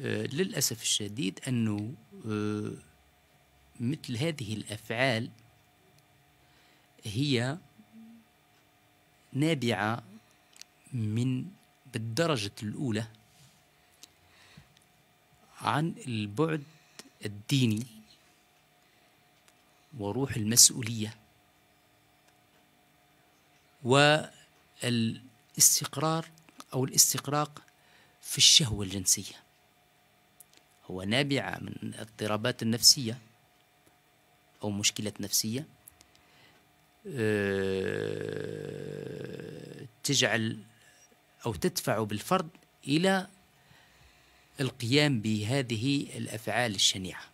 آه، للأسف الشديد أنه آه، مثل هذه الأفعال هي نابعة من بالدرجة الأولى عن البعد الديني وروح المسؤولية والاستقرار أو الاستقراق في الشهوة الجنسية هو نابعة من اضطرابات النفسية أو مشكلة نفسية آه، تجعل أو تدفع بالفرد إلى القيام بهذه الأفعال الشنيعة